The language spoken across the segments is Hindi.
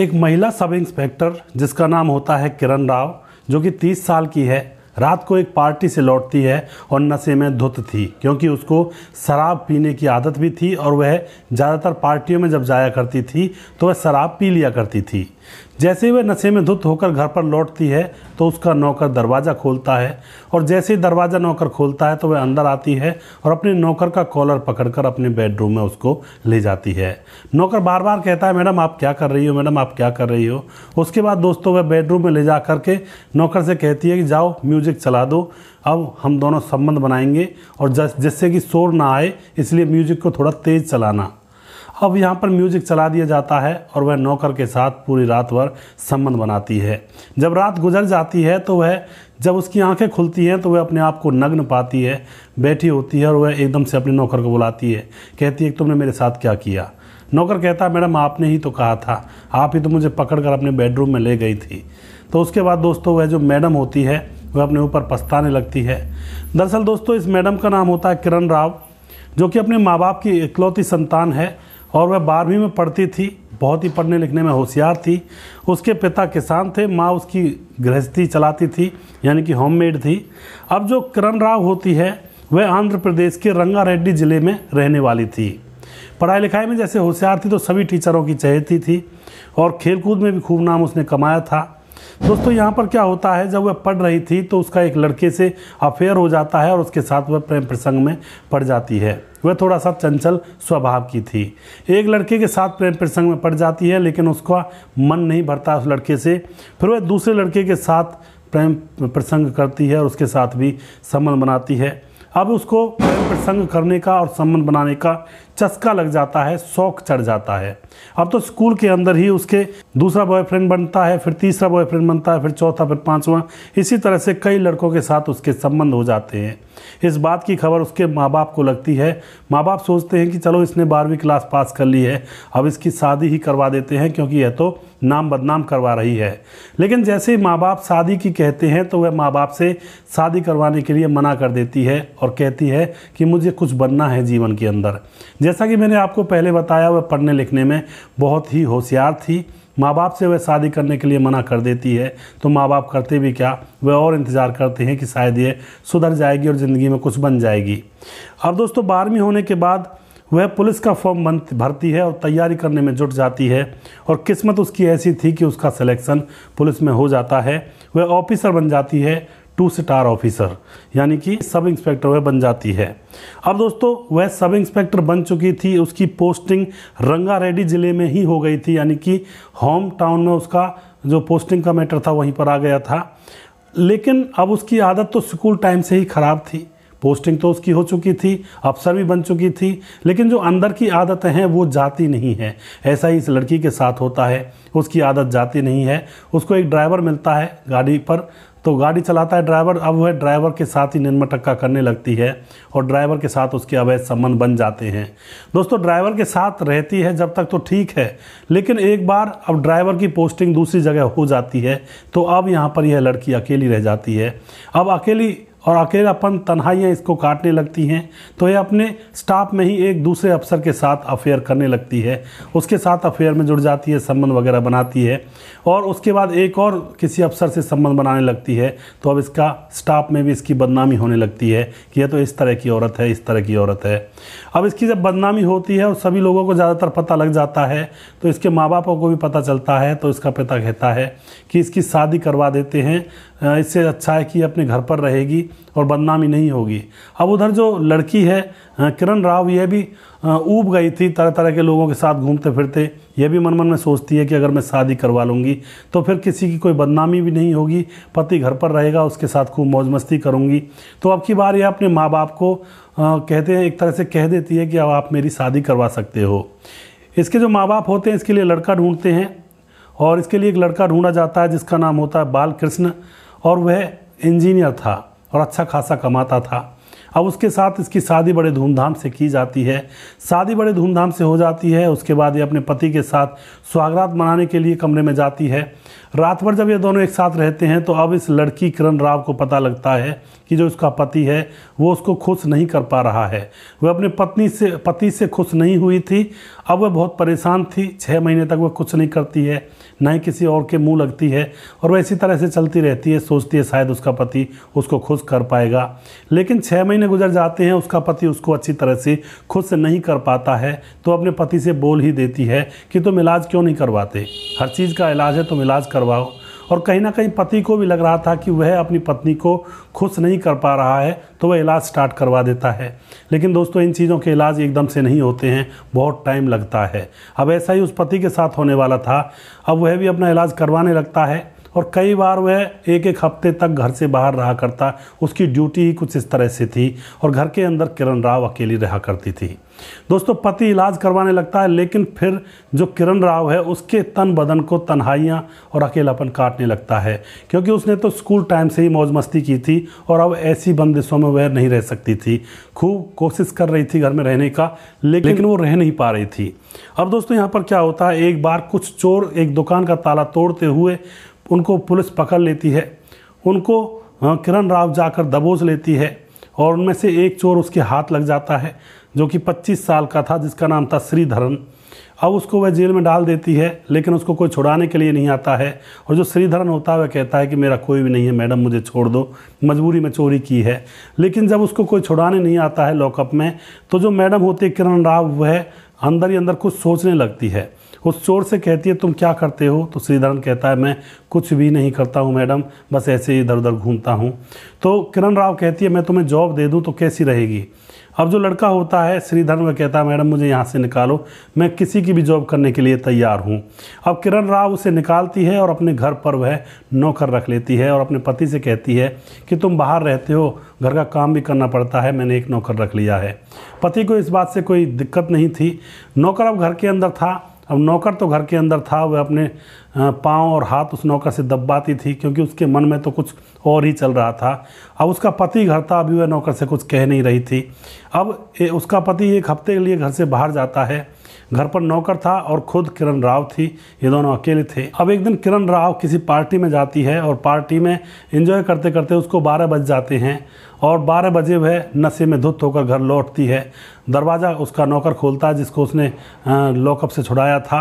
एक महिला सब इंस्पेक्टर जिसका नाम होता है किरण राव जो कि 30 साल की है रात को एक पार्टी से लौटती है और नशे में धुत थी क्योंकि उसको शराब पीने की आदत भी थी और वह ज़्यादातर पार्टियों में जब जाया करती थी तो वह शराब पी लिया करती थी जैसे ही वह नशे में धुत होकर घर पर लौटती है तो उसका नौकर दरवाज़ा खोलता है और जैसे ही दरवाज़ा नौकर खोलता है तो वह अंदर आती है और अपने नौकर का कॉलर पकड़कर अपने बेडरूम में उसको ले जाती है नौकर बार बार कहता है मैडम आप क्या कर रही हो मैडम आप क्या कर रही हो उसके बाद दोस्तों वह बेडरूम में ले जा करके नौकर से कहती है कि जाओ म्यूज़िक चला दो अब हम दोनों संबंध बनाएंगे और जिससे कि शोर ना आए इसलिए म्यूज़िक को थोड़ा तेज़ चलाना अब यहाँ पर म्यूजिक चला दिया जाता है और वह नौकर के साथ पूरी रात भर संबंध बनाती है जब रात गुजर जाती है तो वह जब उसकी आंखें खुलती हैं तो वह अपने आप को नग्न पाती है बैठी होती है और वह एकदम से अपने नौकर को बुलाती है कहती है तुमने मेरे साथ क्या किया नौकर कहता मैडम आपने ही तो कहा था आप ही तो मुझे पकड़कर अपने बेडरूम में ले गई थी तो उसके बाद दोस्तों वह जो मैडम होती है वह अपने ऊपर पछताने लगती है दरअसल दोस्तों इस मैडम का नाम होता है किरण राव जो कि अपने माँ बाप की इकलौती संतान है और वह बारहवीं में पढ़ती थी बहुत ही पढ़ने लिखने में होशियार थी उसके पिता किसान थे माँ उसकी गृहस्थी चलाती थी यानी कि होममेड थी अब जो किरण राव होती है वह आंध्र प्रदेश के रंगारेड्डी ज़िले में रहने वाली थी पढ़ाई लिखाई में जैसे होशियार थी तो सभी टीचरों की चहेती थी और खेलकूद में भी खूब नाम उसने कमाया था दोस्तों यहाँ पर क्या होता है जब वह पढ़ रही थी तो उसका एक लड़के से अफेयर हो जाता है और उसके साथ वह प्रेम प्रसंग में पड़ जाती है वह थोड़ा सा चंचल स्वभाव की थी एक लड़के के साथ प्रेम प्रसंग में पड़ जाती है लेकिन उसका मन नहीं भरता उस लड़के से फिर वह दूसरे लड़के के साथ प्रेम प्रसंग करती है और उसके साथ भी संबंध बनाती है अब उसको प्रेम प्रसंग करने का और संबंध बनाने का चस्का लग जाता है शौक चढ़ जाता है अब तो स्कूल के अंदर ही उसके दूसरा बॉयफ्रेंड बनता है फिर तीसरा बॉयफ्रेंड बनता है फिर चौथा फिर पाँचवा इसी तरह से कई लड़कों के साथ उसके संबंध हो जाते हैं इस बात की खबर उसके माँ बाप को लगती है माँ बाप सोचते हैं कि चलो इसने बारहवीं क्लास पास कर ली है अब इसकी शादी ही करवा देते हैं क्योंकि यह तो नाम बदनाम करवा रही है लेकिन जैसे ही माँ बाप शादी की कहते हैं तो वह माँ बाप से शादी करवाने के लिए मना कर देती है और कहती है कि मुझे कुछ बनना है जीवन के अंदर जैसा कि मैंने आपको पहले बताया वह पढ़ने लिखने में बहुत ही होशियार थी माँ बाप से वह शादी करने के लिए मना कर देती है तो माँ बाप करते भी क्या वह और इंतज़ार करते हैं कि शायद ये सुधर जाएगी और ज़िंदगी में कुछ बन जाएगी और दोस्तों बारहवीं होने के बाद वह पुलिस का फॉर्म बन भरती है और तैयारी करने में जुट जाती है और किस्मत उसकी ऐसी थी कि उसका सिलेक्शन पुलिस में हो जाता है वह ऑफिसर बन जाती है टू स्टार ऑफिसर यानी कि सब इंस्पेक्टर वह बन जाती है अब दोस्तों वह सब इंस्पेक्टर बन चुकी थी उसकी पोस्टिंग रंगारेड्डी ज़िले में ही हो गई थी यानी कि होम टाउन में उसका जो पोस्टिंग का मैटर था वहीं पर आ गया था लेकिन अब उसकी आदत तो स्कूल टाइम से ही ख़राब थी पोस्टिंग तो उसकी हो चुकी थी अफसर भी बन चुकी थी लेकिन जो अंदर की आदतें हैं वो जाती नहीं है ऐसा ही इस लड़की के साथ होता है उसकी आदत जाती नहीं है उसको एक ड्राइवर मिलता है गाड़ी पर तो गाड़ी चलाता है ड्राइवर अब वह ड्राइवर के साथ ही निन्मा टक्का करने लगती है और ड्राइवर के साथ उसके अवैध संबंध बन जाते हैं दोस्तों ड्राइवर के साथ रहती है जब तक तो ठीक है लेकिन एक बार अब ड्राइवर की पोस्टिंग दूसरी जगह हो जाती है तो अब यहाँ पर यह लड़की अकेली रह जाती है अब अकेली और आखिर अपन तन्हाइयाँ इसको काटने लगती हैं तो ये अपने स्टाफ में ही एक दूसरे अफसर के साथ अफेयर करने लगती है उसके साथ अफेयर में जुड़ जाती है संबंध वगैरह बनाती है और उसके बाद एक और किसी अफसर से संबंध बनाने लगती है तो अब इसका स्टाफ में भी इसकी बदनामी होने लगती है कि यह तो इस तरह की औरत है इस तरह की औरत है अब इसकी जब बदनामी होती है और सभी लोगों को ज़्यादातर पता लग जाता है तो इसके माँ बापों को भी पता चलता है तो इसका पिता कहता है कि इसकी शादी करवा देते हैं इससे अच्छा है कि अपने घर पर रहेगी और बदनामी नहीं होगी अब उधर जो लड़की है किरण राव यह भी ऊब गई थी तरह तरह के लोगों के साथ घूमते फिरते यह भी मन मन में सोचती है कि अगर मैं शादी करवा लूँगी तो फिर किसी की कोई बदनामी भी नहीं होगी पति घर पर रहेगा उसके साथ खूब मौज मस्ती करूँगी तो अब की बार यह अपने माँ बाप को कहते हैं एक तरह से कह देती है कि अब आप मेरी शादी करवा सकते हो इसके जो माँ बाप होते हैं इसके लिए लड़का ढूंढते हैं और इसके लिए एक लड़का ढूंढा जाता है जिसका नाम होता है बाल कृष्ण और वह इंजीनियर था और अच्छा खासा कमाता था अब उसके साथ इसकी शादी बड़े धूमधाम से की जाती है शादी बड़े धूमधाम से हो जाती है उसके बाद ये अपने पति के साथ स्वागत मनाने के लिए कमरे में जाती है रात भर जब ये दोनों एक साथ रहते हैं तो अब इस लड़की किरण राव को पता लगता है कि जो उसका पति है वो उसको खुश नहीं कर पा रहा है वह अपनी पत्नी से पति से खुश नहीं हुई थी अब वह बहुत परेशान थी छः महीने तक वह कुछ नहीं करती है ना ही किसी और के मुंह लगती है और वह इसी तरह से चलती रहती है सोचती है शायद उसका पति उसको खुश कर पाएगा लेकिन छः महीने गुजर जाते हैं उसका पति उसको अच्छी तरह से खुश नहीं कर पाता है तो अपने पति से बोल ही देती है कि तुम इलाज क्यों नहीं करवाते हर चीज़ का इलाज है तुम इलाज कर करवाओ और कहीं ना कहीं पति को भी लग रहा था कि वह अपनी पत्नी को खुश नहीं कर पा रहा है तो वह इलाज स्टार्ट करवा देता है लेकिन दोस्तों इन चीज़ों के इलाज एकदम से नहीं होते हैं बहुत टाइम लगता है अब ऐसा ही उस पति के साथ होने वाला था अब वह भी अपना इलाज करवाने लगता है और कई बार वह एक एक हफ्ते तक घर से बाहर रहा करता उसकी ड्यूटी ही कुछ इस तरह से थी और घर के अंदर किरण राव अकेली रहा करती थी दोस्तों पति इलाज करवाने लगता है लेकिन फिर जो किरण राव है उसके तन बदन को तन्हाइयाँ और अकेलापन काटने लगता है क्योंकि उसने तो स्कूल टाइम से ही मौज मस्ती की थी और अब ऐसी बंदिशों में वह नहीं रह सकती थी खूब कोशिश कर रही थी घर में रहने का लेकिन, लेकिन वो रह नहीं पा रही थी अब दोस्तों यहाँ पर क्या होता है एक बार कुछ चोर एक दुकान का ताला तोड़ते हुए उनको पुलिस पकड़ लेती है उनको हाँ, किरण राव जाकर दबोच लेती है और उनमें से एक चोर उसके हाथ लग जाता है जो कि 25 साल का था जिसका नाम था श्रीधरन अब उसको वह जेल में डाल देती है लेकिन उसको कोई छुड़ाने के लिए नहीं आता है और जो श्रीधरन होता है वह कहता है कि मेरा कोई भी नहीं है मैडम मुझे छोड़ दो मजबूरी में चोरी की है लेकिन जब उसको कोई छुड़ाने नहीं आता है लॉकअप में तो जो मैडम होती है किरण राव वह अंदर ही अंदर कुछ सोचने लगती है उस चोर से कहती है तुम क्या करते हो तो श्रीधरन कहता है मैं कुछ भी नहीं करता हूँ मैडम बस ऐसे ही इधर उधर घूमता हूँ तो किरण राव कहती है मैं तुम्हें जॉब दे दूँ तो कैसी रहेगी अब जो लड़का होता है श्रीधरन वह कहता है मैडम मुझे यहाँ से निकालो मैं किसी की भी जॉब करने के लिए तैयार हूँ अब किरण राव उसे निकालती है और अपने घर पर वह नौकर रख लेती है और अपने पति से कहती है कि तुम बाहर रहते हो घर का काम भी करना पड़ता है मैंने एक नौकर रख लिया है पति को इस बात से कोई दिक्कत नहीं थी नौकर अब घर के अंदर था अब नौकर तो घर के अंदर था वह अपने पाँव और हाथ उस नौकर से दबाती थी क्योंकि उसके मन में तो कुछ और ही चल रहा था अब उसका पति घर था अभी वह नौकर से कुछ कह नहीं रही थी अब ए, उसका पति एक हफ्ते के लिए घर से बाहर जाता है घर पर नौकर था और खुद किरण राव थी ये दोनों अकेले थे अब एक दिन किरण राव किसी पार्टी में जाती है और पार्टी में इंजॉय करते करते उसको बारह बज जाते हैं और 12 बजे वह नशे में धुत होकर घर लौटती है दरवाज़ा उसका नौकर खोलता है जिसको उसने लॉकअप से छुड़ाया था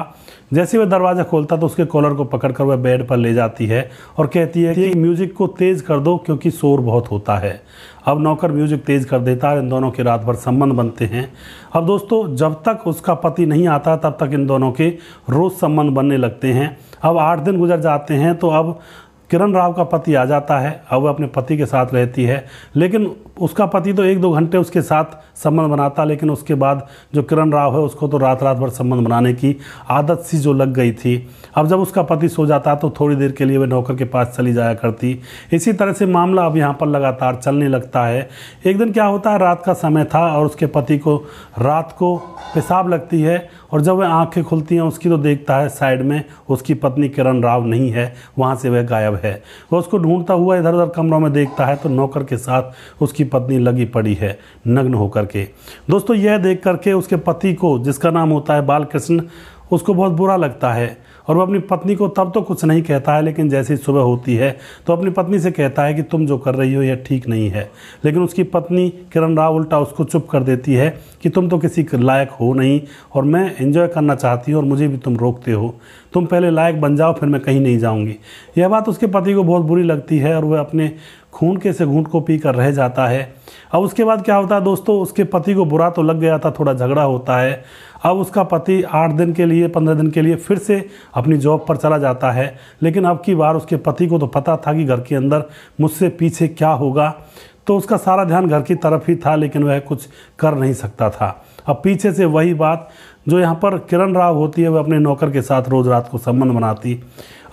जैसे वह दरवाज़ा खोलता तो उसके कॉलर को पकड़कर वह बेड पर ले जाती है और कहती है कि म्यूज़िक को तेज़ कर दो क्योंकि शोर बहुत होता है अब नौकर म्यूजिक तेज़ कर देता है इन दोनों के रात भर संबंध बनते हैं अब दोस्तों जब तक उसका पति नहीं आता तब तक इन दोनों के रोज़ संबंध बनने लगते हैं अब आठ दिन गुजर जाते हैं तो अब किरण राव का पति आ जाता है और वह अपने पति के साथ रहती है लेकिन उसका पति तो एक दो घंटे उसके साथ संबंध बनाता लेकिन उसके बाद जो किरण राव है उसको तो रात रात भर संबंध बनाने की आदत सी जो लग गई थी अब जब उसका पति सो जाता तो थोड़ी देर के लिए वह नौकर के पास चली जाया करती इसी तरह से मामला अब यहाँ पर लगातार चलने लगता है एक दिन क्या होता है रात का समय था और उसके पति को रात को पेशाब लगती है और जब वह आँखें खुलती हैं उसकी तो देखता है साइड में उसकी पत्नी किरण राव नहीं है वहाँ से वह गायब है वह उसको ढूंढता हुआ इधर उधर कमरों में देखता है तो नौकर के साथ उसकी पत्नी लगी पड़ी है नग्न होकर के दोस्तों यह देख करके उसके पति को जिसका नाम होता है बालकृष्ण उसको बहुत बुरा लगता है और वो अपनी पत्नी को तब तो कुछ नहीं कहता है लेकिन जैसे ही सुबह होती है तो अपनी पत्नी से कहता है कि तुम जो कर रही हो यह ठीक नहीं है लेकिन उसकी पत्नी किरण राव उल्टा उसको चुप कर देती है कि तुम तो किसी लायक हो नहीं और मैं इन्जॉय करना चाहती हूँ और मुझे भी तुम रोकते हो तुम पहले लायक बन जाओ फिर मैं कहीं नहीं जाऊँगी यह बात उसके पति को बहुत बुरी लगती है और वह अपने खून के से घूंट को पी कर रह जाता है अब उसके बाद क्या होता है दोस्तों उसके पति को बुरा तो लग गया था थोड़ा झगड़ा होता है अब उसका पति आठ दिन के लिए पंद्रह दिन के लिए फिर से अपनी जॉब पर चला जाता है लेकिन अब की बार उसके पति को तो पता था कि घर के अंदर मुझसे पीछे क्या होगा तो उसका सारा ध्यान घर की तरफ ही था लेकिन वह कुछ कर नहीं सकता था अब पीछे से वही बात जो यहाँ पर किरण राव होती है वह अपने नौकर के साथ रोज़ रात को संबंध बनाती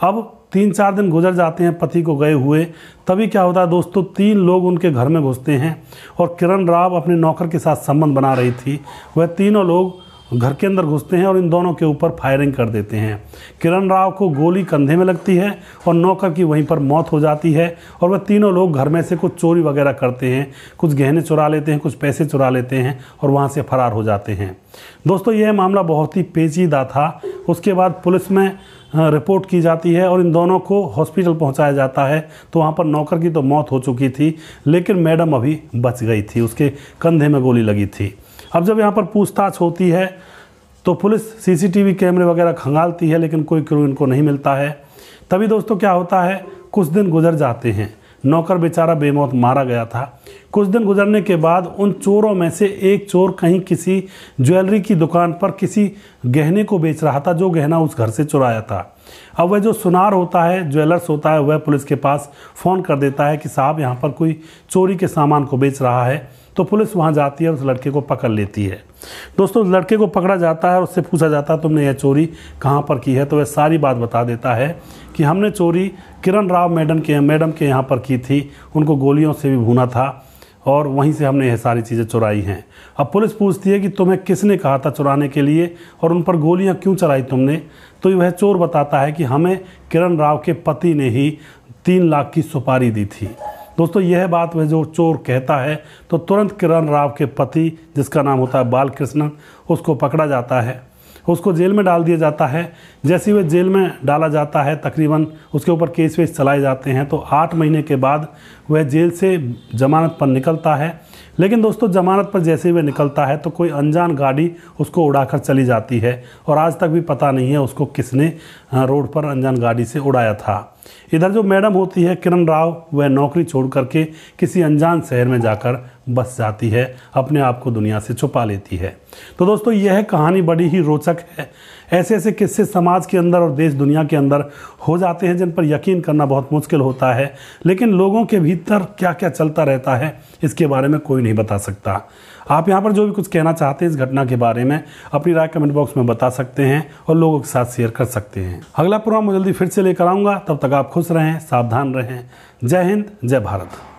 अब तीन चार दिन गुजर जाते हैं पति को गए हुए तभी क्या होता है दोस्तों तीन लोग उनके घर में घुसते हैं और किरण राव अपने नौकर के साथ संबंध बना रही थी वह तीनों लोग घर के अंदर घुसते हैं और इन दोनों के ऊपर फायरिंग कर देते हैं किरण राव को गोली कंधे में लगती है और नौकर की वहीं पर मौत हो जाती है और वह तीनों लोग घर में से कुछ चोरी वगैरह करते हैं कुछ गहने चुरा लेते हैं कुछ पैसे चुरा लेते हैं और वहाँ से फरार हो जाते हैं दोस्तों यह मामला बहुत ही पेचीदा था उसके बाद पुलिस में रिपोर्ट की जाती है और इन दोनों को हॉस्पिटल पहुंचाया जाता है तो वहाँ पर नौकर की तो मौत हो चुकी थी लेकिन मैडम अभी बच गई थी उसके कंधे में गोली लगी थी अब जब यहाँ पर पूछताछ होती है तो पुलिस सीसीटीवी कैमरे वगैरह खंगालती है लेकिन कोई क्रू इनको नहीं मिलता है तभी दोस्तों क्या होता है कुछ दिन गुजर जाते हैं नौकर बेचारा बेमौत मारा गया था कुछ दिन गुजरने के बाद उन चोरों में से एक चोर कहीं किसी ज्वेलरी की दुकान पर किसी गहने को बेच रहा था जो गहना उस घर से चुराया था अब वह जो सुनार होता है ज्वेलर्स होता है वह पुलिस के पास फ़ोन कर देता है कि साहब यहाँ पर कोई चोरी के सामान को बेच रहा है तो पुलिस वहाँ जाती है उस लड़के को पकड़ लेती है दोस्तों उस लड़के को पकड़ा जाता है और उससे पूछा जाता है तुमने यह चोरी कहाँ पर की है तो वह सारी बात बता देता है कि हमने चोरी किरण राव मैडम के मैडम के यहाँ पर की थी उनको गोलियों से भी भूना था और वहीं से हमने यह सारी चीज़ें चुराई हैं अब पुलिस पूछती है कि तुम्हें किसने कहा था चुराने के लिए और उन पर गोलियां क्यों चलाई तुमने तो वह चोर बताता है कि हमें किरण राव के पति ने ही तीन लाख की सुपारी दी थी दोस्तों यह बात वह जो चोर कहता है तो तुरंत किरण राव के पति जिसका नाम होता है बालकृष्णन उसको पकड़ा जाता है उसको जेल में डाल दिया जाता है जैसे ही वह जेल में डाला जाता है तकरीबन उसके ऊपर केस वेस चलाए जाते हैं तो आठ महीने के बाद वह जेल से जमानत पर निकलता है लेकिन दोस्तों जमानत पर जैसे ही वह निकलता है तो कोई अनजान गाड़ी उसको उड़ाकर चली जाती है और आज तक भी पता नहीं है उसको किसने रोड पर अनजान गाड़ी से उड़ाया था इधर जो मैडम होती है किरण राव वह नौकरी छोड़ करके किसी अनजान शहर में जाकर बस जाती है अपने आप को दुनिया से छुपा लेती है तो दोस्तों यह कहानी बड़ी ही रोचक है ऐसे ऐसे किस्से समाज के अंदर और देश दुनिया के अंदर हो जाते हैं जिन पर यकीन करना बहुत मुश्किल होता है लेकिन लोगों के भीतर क्या क्या चलता रहता है इसके बारे में कोई नहीं बता सकता आप यहाँ पर जो भी कुछ कहना चाहते हैं इस घटना के बारे में अपनी राय कमेंट बॉक्स में बता सकते हैं और लोगों के साथ शेयर कर सकते हैं अगला प्रोग्राम मैं जल्दी फिर से लेकर आऊँगा तब तक आप खुश रहें सावधान रहें जय हिंद जय भारत